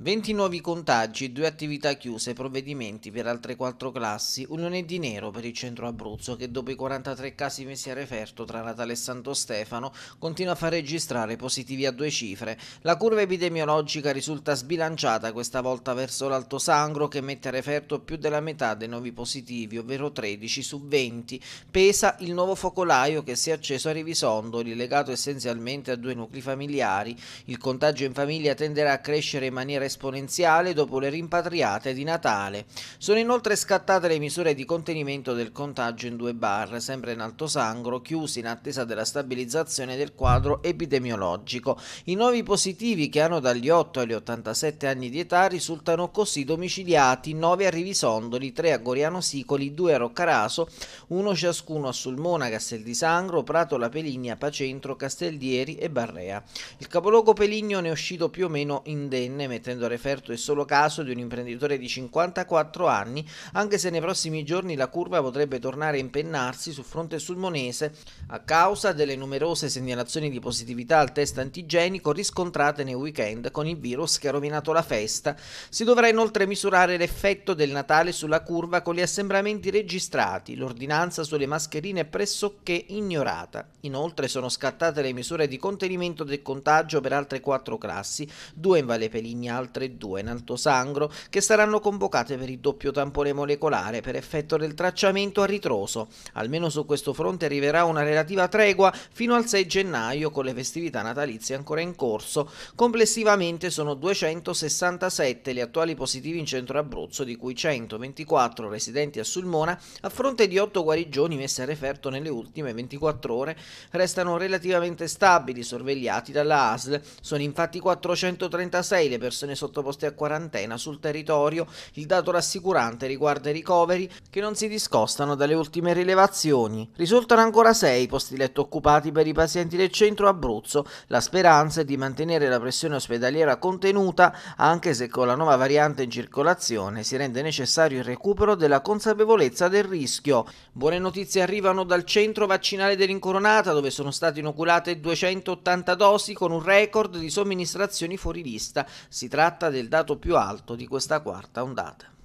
20 nuovi contagi, due attività chiuse, provvedimenti per altre quattro classi, un lunedì nero per il centro Abruzzo che dopo i 43 casi messi a referto tra Natale e Santo Stefano continua a far registrare positivi a due cifre. La curva epidemiologica risulta sbilanciata questa volta verso l'Alto Sangro che mette a referto più della metà dei nuovi positivi, ovvero 13 su 20. Pesa il nuovo focolaio che si è acceso a Rivisondoli, legato essenzialmente a due nuclei familiari. Il contagio in famiglia tenderà a crescere in maniera esponenziale dopo le rimpatriate di Natale. Sono inoltre scattate le misure di contenimento del contagio in due bar, sempre in Alto Sangro, chiusi in attesa della stabilizzazione del quadro epidemiologico. I nuovi positivi che hanno dagli 8 agli 87 anni di età risultano così domiciliati 9 a Rivisondoli, 3 a Goriano Sicoli, 2 a Roccaraso, 1 ciascuno a Sulmona, Castel di Sangro, Prato, La Peligna, Pacentro, Casteldieri e Barrea. Il capoluogo Peligno ne è uscito più o meno indenne, mettendo facendo referto il solo caso di un imprenditore di 54 anni, anche se nei prossimi giorni la curva potrebbe tornare a impennarsi sul fronte sulmonese a causa delle numerose segnalazioni di positività al test antigenico riscontrate nei weekend con il virus che ha rovinato la festa. Si dovrà inoltre misurare l'effetto del Natale sulla curva con gli assembramenti registrati, l'ordinanza sulle mascherine pressoché ignorata. Inoltre sono scattate le misure di contenimento del contagio per altre quattro classi, due in Valle Peligna, altre due in Alto Sangro che saranno convocate per il doppio tampone molecolare per effetto del tracciamento a ritroso. Almeno su questo fronte arriverà una relativa tregua fino al 6 gennaio con le festività natalizie ancora in corso. Complessivamente sono 267 gli attuali positivi in centro Abruzzo di cui 124 residenti a Sulmona a fronte di 8 guarigioni messe a referto nelle ultime 24 ore restano relativamente stabili sorvegliati dalla ASL. Sono infatti 436 le persone sottoposti a quarantena sul territorio, il dato rassicurante riguarda i ricoveri che non si discostano dalle ultime rilevazioni. Risultano ancora sei posti letto occupati per i pazienti del centro Abruzzo. La speranza è di mantenere la pressione ospedaliera contenuta, anche se con la nuova variante in circolazione si rende necessario il recupero della consapevolezza del rischio. Buone notizie arrivano dal centro vaccinale dell'Incoronata, dove sono state inoculate 280 dosi con un record di somministrazioni fuori lista. Si tratta tratta del dato più alto di questa quarta ondata.